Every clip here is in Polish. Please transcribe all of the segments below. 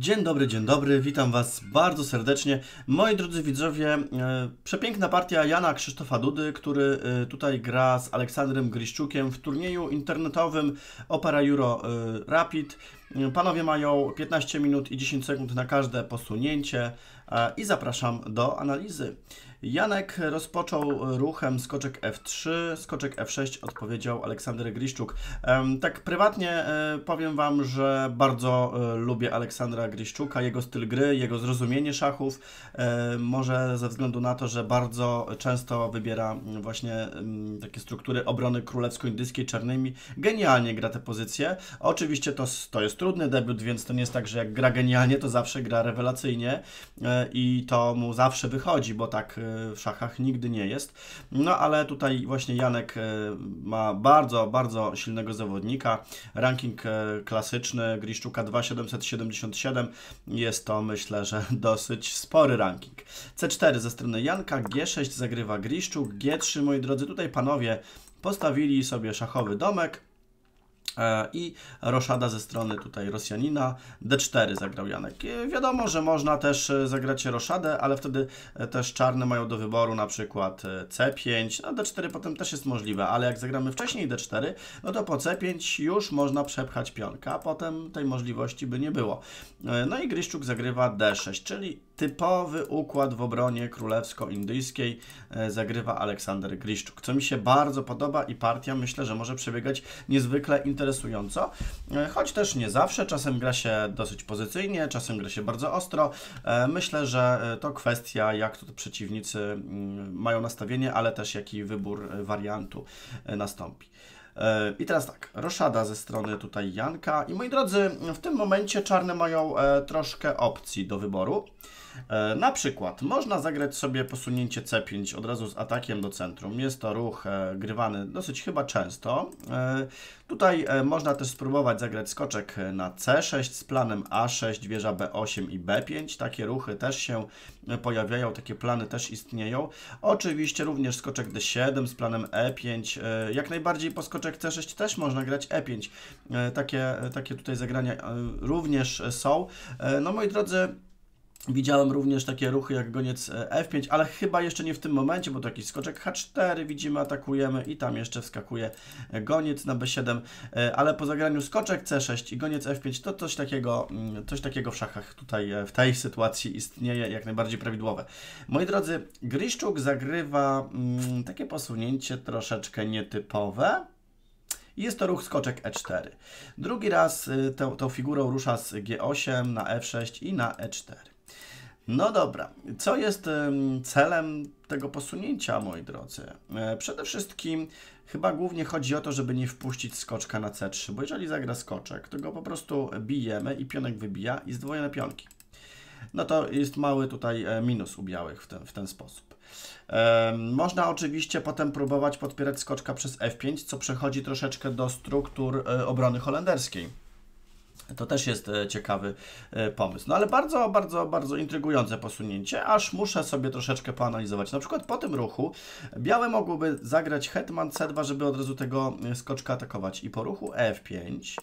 Dzień dobry, dzień dobry, witam Was bardzo serdecznie. Moi drodzy widzowie, e, przepiękna partia Jana Krzysztofa Dudy, który e, tutaj gra z Aleksandrem Griszczukiem w turnieju internetowym Opera Euro e, Rapid. Panowie mają 15 minut i 10 sekund na każde posunięcie i zapraszam do analizy. Janek rozpoczął ruchem skoczek F3, skoczek F6 odpowiedział Aleksander Griszczuk. Tak prywatnie e, powiem Wam, że bardzo e, lubię Aleksandra Griszczuka, jego styl gry, jego zrozumienie szachów. E, może ze względu na to, że bardzo często wybiera właśnie takie struktury obrony królewsko-indyjskiej czarnymi. Genialnie gra te pozycje. Oczywiście to, to jest trudny debiut, więc to nie jest tak, że jak gra genialnie, to zawsze gra rewelacyjnie i to mu zawsze wychodzi, bo tak w szachach nigdy nie jest. No ale tutaj właśnie Janek e, ma bardzo, bardzo silnego zawodnika. Ranking e, klasyczny Griszczuka 2777 jest to myślę, że dosyć spory ranking. C4 ze strony Janka, G6 zagrywa Griszczuk, G3 moi drodzy, tutaj panowie postawili sobie szachowy domek, E, i roszada ze strony tutaj Rosjanina. D4 zagrał Janek. E, wiadomo, że można też e, zagrać roszadę, ale wtedy też czarne mają do wyboru na przykład C5, a D4 potem też jest możliwe, ale jak zagramy wcześniej D4, no to po C5 już można przepchać pionka, potem tej możliwości by nie było. No i Griszczuk zagrywa D6, czyli typowy układ w obronie królewsko-indyjskiej e, zagrywa Aleksander Griszczuk, co mi się bardzo podoba i partia myślę, że może przebiegać niezwykle interesująco, e, choć też nie zawsze, czasem gra się dosyć pozycyjnie, czasem gra się bardzo ostro. E, myślę, że to kwestia jak to przeciwnicy mm, mają nastawienie, ale też jaki wybór wariantu nastąpi. I teraz tak, roszada ze strony tutaj Janka. I moi drodzy, w tym momencie czarne mają troszkę opcji do wyboru. E, na przykład można zagrać sobie posunięcie C5 od razu z atakiem do centrum. Jest to ruch e, grywany dosyć chyba często. E, tutaj można też spróbować zagrać skoczek na C6 z planem A6, wieża B8 i B5. Takie ruchy też się pojawiają, takie plany też istnieją. Oczywiście również skoczek D7 z planem E5. Jak najbardziej po skoczek C6 też można grać E5. Takie, takie tutaj zagrania również są. No moi drodzy, Widziałem również takie ruchy jak goniec e, F5, ale chyba jeszcze nie w tym momencie, bo to jakiś skoczek H4 widzimy, atakujemy i tam jeszcze wskakuje e, goniec na B7, e, ale po zagraniu skoczek C6 i goniec F5 to coś takiego, mm, coś takiego w szachach tutaj w tej sytuacji istnieje jak najbardziej prawidłowe. Moi drodzy, Griszczuk zagrywa mm, takie posunięcie troszeczkę nietypowe. Jest to ruch skoczek E4. Drugi raz tą, tą figurą rusza z G8 na F6 i na E4. No dobra, co jest celem tego posunięcia, moi drodzy? E, przede wszystkim chyba głównie chodzi o to, żeby nie wpuścić skoczka na C3, bo jeżeli zagra skoczek, to go po prostu bijemy i pionek wybija i zdwojone pionki. No to jest mały tutaj e, minus u białych w ten, w ten sposób. Można oczywiście potem próbować podpierać skoczka przez F5, co przechodzi troszeczkę do struktur e, obrony holenderskiej to też jest e, ciekawy e, pomysł. No ale bardzo, bardzo, bardzo intrygujące posunięcie, aż muszę sobie troszeczkę poanalizować. Na przykład po tym ruchu białe mogłoby zagrać hetman c2, żeby od razu tego e, skoczka atakować. I po ruchu f5,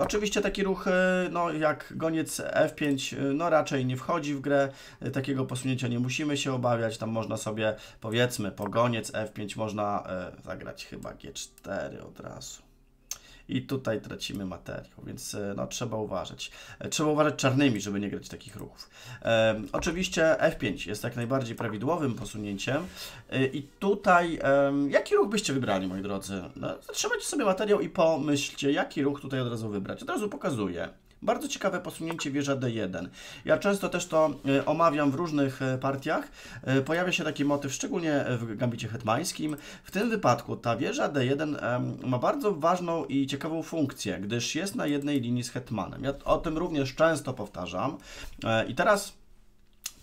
oczywiście taki ruch, no jak goniec f5, no raczej nie wchodzi w grę. Takiego posunięcia nie musimy się obawiać. Tam można sobie, powiedzmy, po goniec f5 można zagrać chyba g4 od razu i tutaj tracimy materiał, więc e, no, trzeba uważać. E, trzeba uważać czarnymi, żeby nie grać takich ruchów. E, oczywiście F5 jest jak najbardziej prawidłowym posunięciem e, i tutaj e, jaki ruch byście wybrali, moi drodzy? No, zatrzymajcie sobie materiał i pomyślcie, jaki ruch tutaj od razu wybrać. Od razu pokazuję. Bardzo ciekawe posunięcie wieża D1. Ja często też to e, omawiam w różnych e, partiach. E, pojawia się taki motyw, szczególnie w gambicie hetmańskim. W tym wypadku ta wieża D1 ma bardzo ważną i ciekawą funkcję, gdyż jest na jednej linii z hetmanem. Ja o tym również często powtarzam. I teraz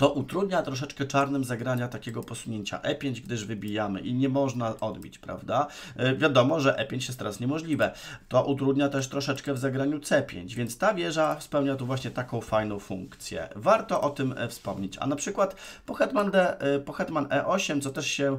to utrudnia troszeczkę czarnym zagrania takiego posunięcia E5, gdyż wybijamy i nie można odbić, prawda? E, wiadomo, że E5 jest teraz niemożliwe. To utrudnia też troszeczkę w zagraniu C5, więc ta wieża spełnia tu właśnie taką fajną funkcję. Warto o tym e, wspomnieć. A na przykład po hetman, D, e, po hetman E8, co też się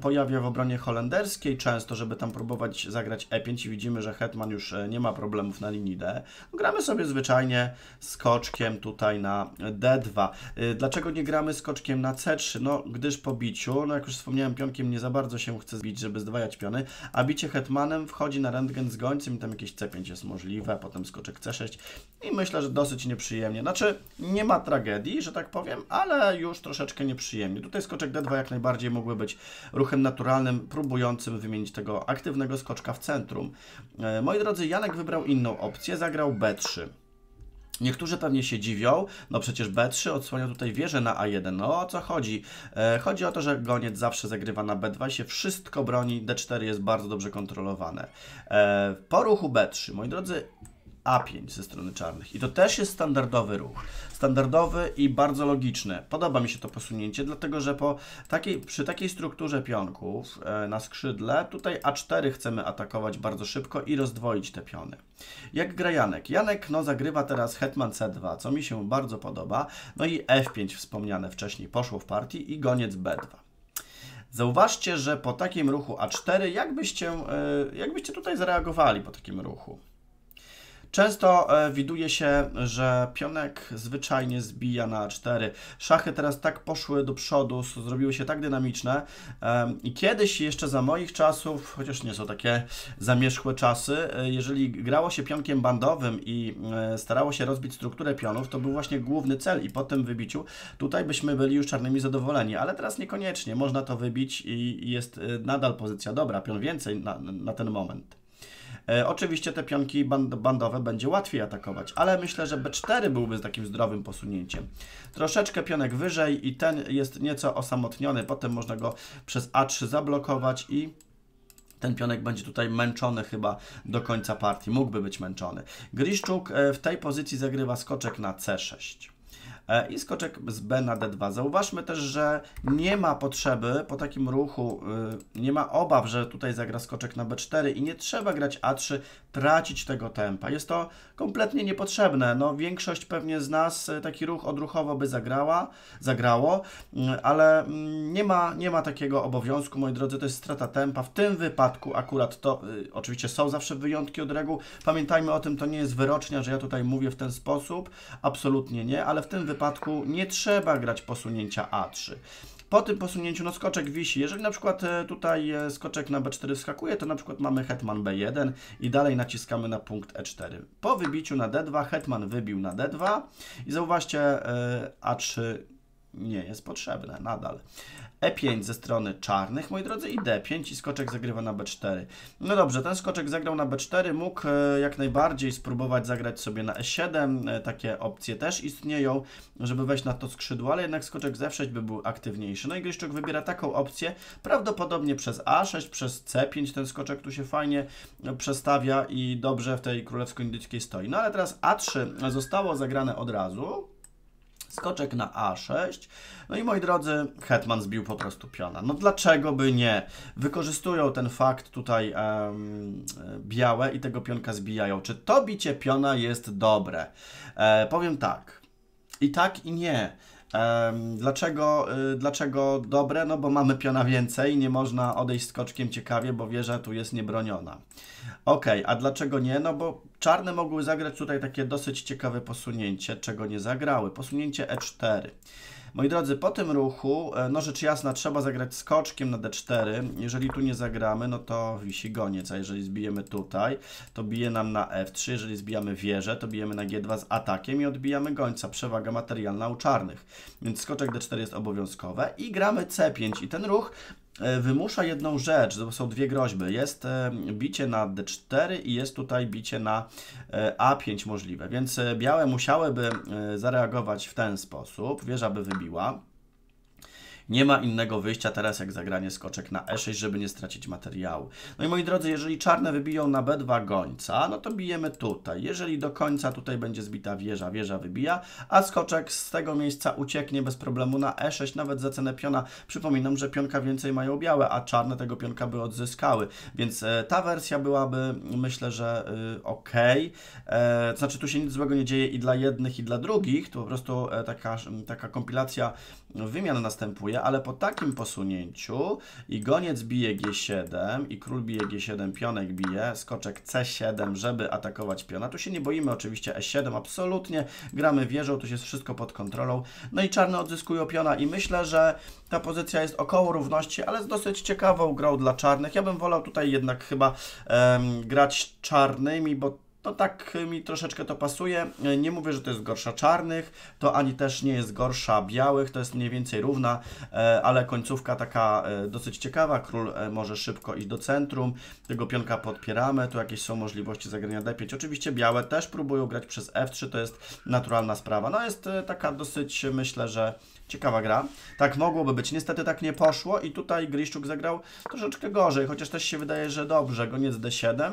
pojawia w obronie holenderskiej często, żeby tam próbować zagrać E5 i widzimy, że hetman już nie ma problemów na linii D. Gramy sobie zwyczajnie skoczkiem tutaj na D2. Dlaczego dlaczego nie gramy skoczkiem na C3? No, gdyż po biciu, no jak już wspomniałem, pionkiem nie za bardzo się chce zbić, żeby zdwajać piony, a bicie hetmanem wchodzi na rentgen z gońcem i tam jakieś C5 jest możliwe, potem skoczek C6 i myślę, że dosyć nieprzyjemnie. Znaczy, nie ma tragedii, że tak powiem, ale już troszeczkę nieprzyjemnie. Tutaj skoczek D2 jak najbardziej mógłby być ruchem naturalnym, próbującym wymienić tego aktywnego skoczka w centrum. E, moi drodzy, Janek wybrał inną opcję, zagrał B3. Niektórzy pewnie się dziwią, no przecież B3 odsłania tutaj wieżę na A1. No o co chodzi? E, chodzi o to, że goniec zawsze zagrywa na B2 i się wszystko broni. D4 jest bardzo dobrze kontrolowane. E, po ruchu B3, moi drodzy, a5 ze strony czarnych. I to też jest standardowy ruch. Standardowy i bardzo logiczny. Podoba mi się to posunięcie, dlatego że po takiej, przy takiej strukturze pionków e, na skrzydle, tutaj A4 chcemy atakować bardzo szybko i rozdwoić te piony. Jak gra Janek? Janek no, zagrywa teraz hetman C2, co mi się bardzo podoba. No i F5 wspomniane wcześniej poszło w partii i goniec B2. Zauważcie, że po takim ruchu A4, jakbyście, e, jakbyście tutaj zareagowali po takim ruchu? Często e, widuje się, że pionek zwyczajnie zbija na 4. Szachy teraz tak poszły do przodu, zrobiły się tak dynamiczne i kiedyś jeszcze za moich czasów, chociaż nie są takie zamierzchłe czasy, e, jeżeli grało się pionkiem bandowym i e, starało się rozbić strukturę pionów, to był właśnie główny cel i po tym wybiciu tutaj byśmy byli już czarnymi zadowoleni, ale teraz niekoniecznie, można to wybić i jest nadal pozycja dobra, pion więcej na, na ten moment. E, oczywiście te pionki bandowe będzie łatwiej atakować, ale myślę, że B4 byłby z takim zdrowym posunięciem. Troszeczkę pionek wyżej i ten jest nieco osamotniony, potem można go przez A3 zablokować i ten pionek będzie tutaj męczony chyba do końca partii. Mógłby być męczony. Griszczuk e, w tej pozycji zagrywa skoczek na C6. E, i skoczek z B na D2. Zauważmy też, że nie ma potrzeby po takim ruchu, y, nie ma obaw, że tutaj zagra skoczek na B4 i nie trzeba grać A3, tracić tego tempa. Jest to kompletnie niepotrzebne. No, większość pewnie z nas e, taki ruch odruchowo by zagrała, zagrało, mm, ale mm, nie ma, nie ma takiego obowiązku, moi drodzy, to jest strata tempa. W tym wypadku akurat to, y, oczywiście są zawsze wyjątki od reguł. Pamiętajmy o tym, to nie jest wyrocznia, że ja tutaj mówię w ten sposób. Absolutnie nie, ale w tym wypadku nie trzeba grać posunięcia A3. Po tym posunięciu no skoczek wisi. Jeżeli na przykład e, tutaj e, skoczek na b4 skakuje, to na przykład mamy hetman b1 i dalej naciskamy na punkt e4. Po wybiciu na d2 hetman wybił na d2 i zauważcie e, a3 nie jest potrzebne nadal. E5 ze strony czarnych, moi drodzy, i D5 i skoczek zagrywa na B4. No dobrze, ten skoczek zagrał na B4, mógł e, jak najbardziej spróbować zagrać sobie na E7, e, takie opcje też istnieją, żeby wejść na to skrzydło, ale jednak skoczek z F6 by był aktywniejszy. No i Gliszczuk wybiera taką opcję, prawdopodobnie przez A6, przez C5 ten skoczek tu się fajnie e, przestawia i dobrze w tej królewsko indyckiej stoi. No ale teraz A3 zostało zagrane od razu, Skoczek na A6. No i moi drodzy, Hetman zbił po prostu piona. No dlaczego by nie? Wykorzystują ten fakt tutaj um, białe i tego pionka zbijają. Czy to bicie piona jest dobre? E, powiem tak. I tak, i nie. Dlaczego, y, dlaczego dobre? No bo mamy piona więcej, nie można odejść skoczkiem ciekawie, bo wieża tu jest niebroniona. Ok, a dlaczego nie? No bo Czarne mogły zagrać tutaj takie dosyć ciekawe posunięcie, czego nie zagrały. Posunięcie e4. Moi drodzy, po tym ruchu, e, no rzecz jasna, trzeba zagrać skoczkiem na d4. Jeżeli tu nie zagramy, no to wisi goniec, a jeżeli zbijemy tutaj, to bije nam na f3. E jeżeli zbijamy wieżę, to bijemy na g2 z atakiem i odbijamy gońca. Przewaga materialna u czarnych. Więc skoczek d4 jest obowiązkowe i gramy c5. I ten ruch E, wymusza jedną rzecz, to są dwie groźby. Jest e, bicie na D4 i jest tutaj bicie na e, A5 możliwe, więc białe musiałyby zareagować w ten sposób, wieża by wybiła. Nie ma innego wyjścia teraz jak zagranie skoczek na e6, żeby nie stracić materiału. No i moi drodzy, jeżeli czarne wybiją na b2 gońca, no to bijemy tutaj. Jeżeli do końca tutaj będzie zbita wieża, wieża wybija, a skoczek z tego miejsca ucieknie bez problemu na e6, nawet za cenę piona. Przypominam, że pionka więcej mają białe, a czarne tego pionka by odzyskały, więc e, ta wersja byłaby, myślę, że e, ok. E, znaczy tu się nic złego nie dzieje i dla jednych, i dla drugich, to po prostu taka, taka kompilacja no, wymian następuje, ale po takim posunięciu i goniec bije G7 i król bije G7, pionek bije, skoczek C7, żeby atakować piona. Tu się nie boimy oczywiście E7, absolutnie. Gramy wieżą, tu jest wszystko pod kontrolą. No i czarne odzyskują piona i myślę, że ta pozycja jest około równości, ale z dosyć ciekawą grą dla czarnych. Ja bym wolał tutaj jednak chyba em, grać czarnymi, bo to tak mi troszeczkę to pasuje. Nie mówię, że to jest gorsza czarnych, to ani też nie jest gorsza białych, to jest mniej więcej równa, e, ale końcówka taka e, dosyć ciekawa. Król e, może szybko iść do centrum, tego pionka podpieramy, tu jakieś są możliwości zagrania d5. Oczywiście białe też próbują grać przez f3, to jest naturalna sprawa. No jest taka dosyć, myślę, że ciekawa gra. Tak mogłoby być, niestety tak nie poszło i tutaj Griszczuk zagrał troszeczkę gorzej, chociaż też się wydaje, że dobrze, goniec d7.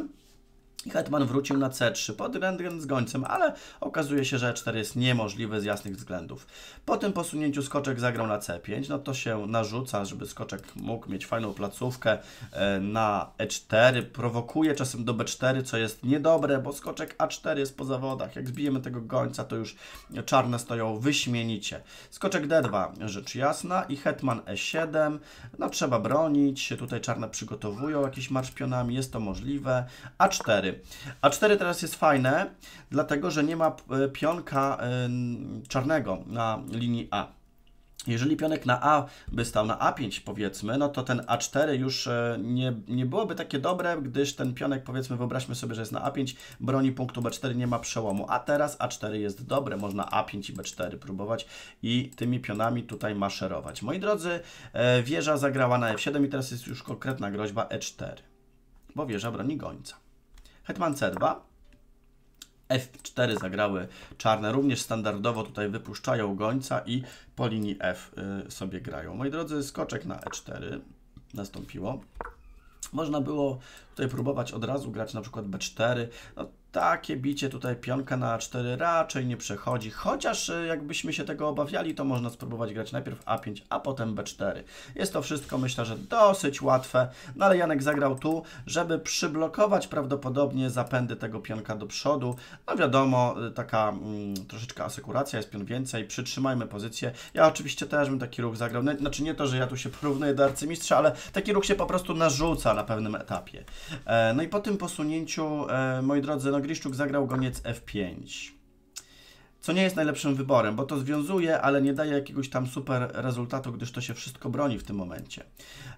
Hetman wrócił na C3 pod Rendren z gońcem, ale okazuje się, że E4 jest niemożliwy z jasnych względów. Po tym posunięciu skoczek zagrał na C5, no to się narzuca, żeby skoczek mógł mieć fajną placówkę e, na E4, prowokuje czasem do B4, co jest niedobre, bo skoczek A4 jest po zawodach. Jak zbijemy tego gońca, to już czarne stoją wyśmienicie. Skoczek D2, rzecz jasna i Hetman E7, no trzeba bronić, tutaj czarne przygotowują jakiś marsz pionami, jest to możliwe. A4 a4. teraz jest fajne, dlatego że nie ma e, pionka e, czarnego na linii A. Jeżeli pionek na A by stał na A5 powiedzmy, no to ten A4 już e, nie, nie byłoby takie dobre, gdyż ten pionek powiedzmy, wyobraźmy sobie, że jest na A5, broni punktu B4, nie ma przełomu, a teraz A4 jest dobre, można A5 i B4 próbować i tymi pionami tutaj maszerować. Moi drodzy, wieża zagrała na F7 i teraz jest już konkretna groźba E4, bo wieża broni gońca. Hetman C2. F4 zagrały czarne, również standardowo tutaj wypuszczają gońca i po linii F y, sobie grają. Moi drodzy, skoczek na E4 nastąpiło. Można było tutaj próbować od razu grać na przykład B4. No, takie bicie tutaj pionka na A4 raczej nie przechodzi, chociaż e, jakbyśmy się tego obawiali, to można spróbować grać najpierw A5, a potem B4. Jest to wszystko, myślę, że dosyć łatwe, no ale Janek zagrał tu, żeby przyblokować prawdopodobnie zapędy tego pionka do przodu. No wiadomo, e, taka mm, troszeczkę asekuracja, jest pion więcej, przytrzymajmy pozycję. Ja oczywiście też bym taki ruch zagrał, no, znaczy nie to, że ja tu się porównuję do arcymistrza, ale taki ruch się po prostu narzuca na pewnym etapie. E, no i po tym posunięciu, e, moi drodzy, no Griszczuk zagrał goniec f5 co nie jest najlepszym wyborem, bo to związuje, ale nie daje jakiegoś tam super rezultatu, gdyż to się wszystko broni w tym momencie.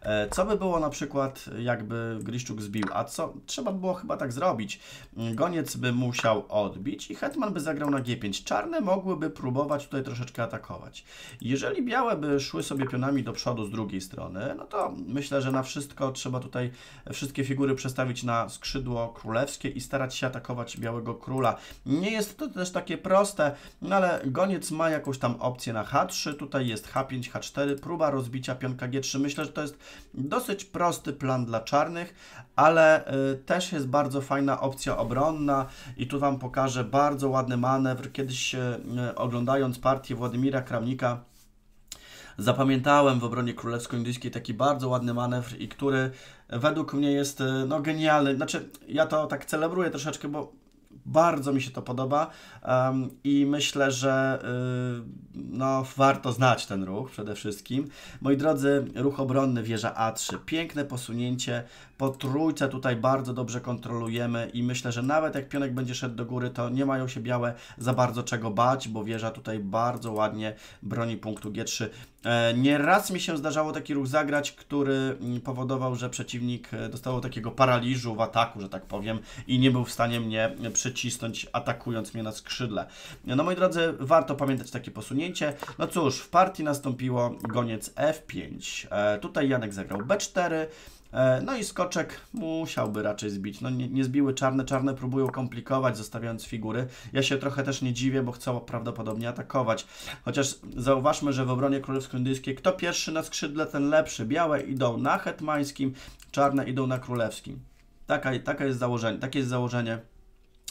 E, co by było na przykład, jakby Griszczuk zbił, a co trzeba było chyba tak zrobić? Mm, goniec by musiał odbić i hetman by zagrał na g5. Czarne mogłyby próbować tutaj troszeczkę atakować. Jeżeli białe by szły sobie pionami do przodu z drugiej strony, no to myślę, że na wszystko trzeba tutaj wszystkie figury przestawić na skrzydło królewskie i starać się atakować białego króla. Nie jest to też takie proste, no ale goniec ma jakąś tam opcję na H3, tutaj jest H5, H4, próba rozbicia pionka G3. Myślę, że to jest dosyć prosty plan dla czarnych, ale y, też jest bardzo fajna opcja obronna i tu Wam pokażę bardzo ładny manewr. Kiedyś y, oglądając partię Władimira Kramnika, zapamiętałem w obronie królewsko-indyjskiej taki bardzo ładny manewr i który według mnie jest y, no, genialny. Znaczy, ja to tak celebruję troszeczkę, bo bardzo mi się to podoba um, i myślę, że yy, no, warto znać ten ruch przede wszystkim. Moi drodzy, ruch obronny wieża A3. Piękne posunięcie po trójce tutaj bardzo dobrze kontrolujemy i myślę, że nawet jak pionek będzie szedł do góry, to nie mają się białe za bardzo czego bać, bo wieża tutaj bardzo ładnie broni punktu G3. E, nieraz mi się zdarzało taki ruch zagrać, który mm, powodował, że przeciwnik e, dostał takiego paraliżu w ataku, że tak powiem, i nie był w stanie mnie e, przy przycisnąć, atakując mnie na skrzydle. No moi drodzy, warto pamiętać takie posunięcie. No cóż, w partii nastąpiło goniec F5. E, tutaj Janek zagrał B4, e, no i skoczek musiałby raczej zbić. No nie, nie, zbiły czarne, czarne próbują komplikować, zostawiając figury. Ja się trochę też nie dziwię, bo chcą prawdopodobnie atakować. Chociaż zauważmy, że w obronie królewsko-indyjskiej kto pierwszy na skrzydle, ten lepszy. Białe idą na hetmańskim, czarne idą na królewskim. Taka, taka jest założenie, takie jest założenie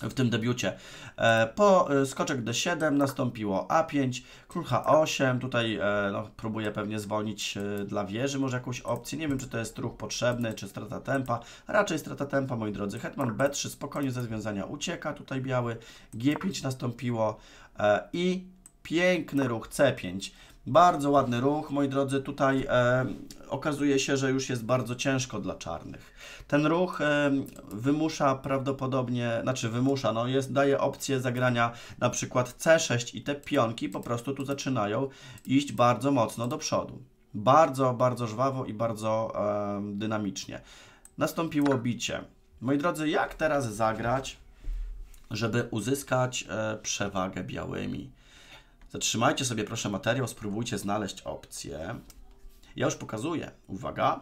w tym debiucie. E, po e, skoczek D7 nastąpiło A5, król H8, tutaj e, no, próbuje pewnie zwolnić dla wieży może jakąś opcję, nie wiem czy to jest ruch potrzebny, czy strata tempa, raczej strata tempa moi drodzy. Hetman B3 spokojnie ze związania ucieka, tutaj biały, G5 nastąpiło i piękny ruch C5. Bardzo ładny ruch, moi drodzy, tutaj e, okazuje się, że już jest bardzo ciężko dla czarnych. Ten ruch e, wymusza prawdopodobnie, znaczy wymusza, no jest, daje opcję zagrania na przykład C6 i te pionki po prostu tu zaczynają iść bardzo mocno do przodu. Bardzo, bardzo żwawo i bardzo e, dynamicznie. Nastąpiło bicie. Moi drodzy, jak teraz zagrać, żeby uzyskać e, przewagę białymi? Zatrzymajcie sobie proszę materiał, spróbujcie znaleźć opcję. Ja już pokazuję. Uwaga.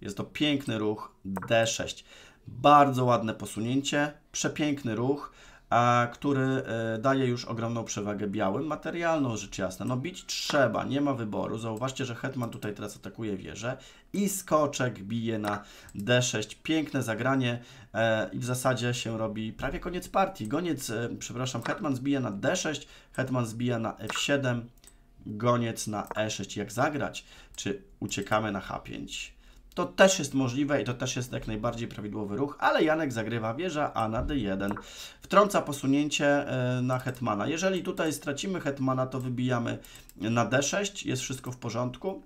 Jest to piękny ruch D6. Bardzo ładne posunięcie, przepiękny ruch a który e, daje już ogromną przewagę białym, materialną rzecz jasna. No bić trzeba, nie ma wyboru. Zauważcie, że Hetman tutaj teraz atakuje wieżę i skoczek bije na D6. Piękne zagranie e, i w zasadzie się robi prawie koniec partii. Goniec, e, przepraszam, Hetman zbija na D6, Hetman zbija na F7, goniec na E6. Jak zagrać? Czy uciekamy na H5? To też jest możliwe i to też jest jak najbardziej prawidłowy ruch, ale Janek zagrywa wieża A na D1. Wtrąca posunięcie e, na hetmana. Jeżeli tutaj stracimy hetmana, to wybijamy na D6, jest wszystko w porządku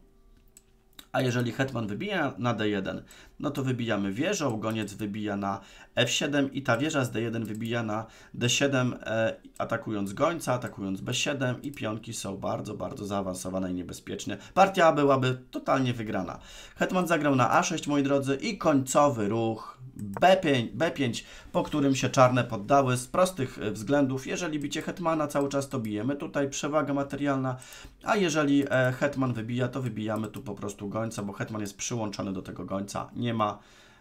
a jeżeli hetman wybija na d1, no to wybijamy wieżą, goniec wybija na f7 i ta wieża z d1 wybija na d7, e, atakując gońca, atakując b7 i pionki są bardzo, bardzo zaawansowane i niebezpieczne. Partia byłaby totalnie wygrana. Hetman zagrał na a6, moi drodzy, i końcowy ruch B5, B5, po którym się czarne poddały z prostych e, względów. Jeżeli bicie hetmana cały czas to bijemy, tutaj przewaga materialna, a jeżeli e, hetman wybija, to wybijamy tu po prostu gońca gońce, bo Hetman jest przyłączony do tego gońca. Nie ma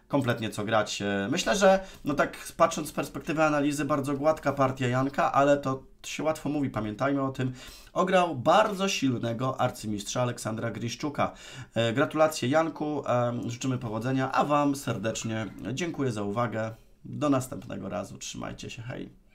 kompletnie co grać. E, myślę, że no tak patrząc z perspektywy analizy, bardzo gładka partia Janka, ale to się łatwo mówi, pamiętajmy o tym. Ograł bardzo silnego arcymistrza Aleksandra Griszczuka. E, gratulacje Janku, e, życzymy powodzenia, a Wam serdecznie dziękuję za uwagę. Do następnego razu, trzymajcie się, hej.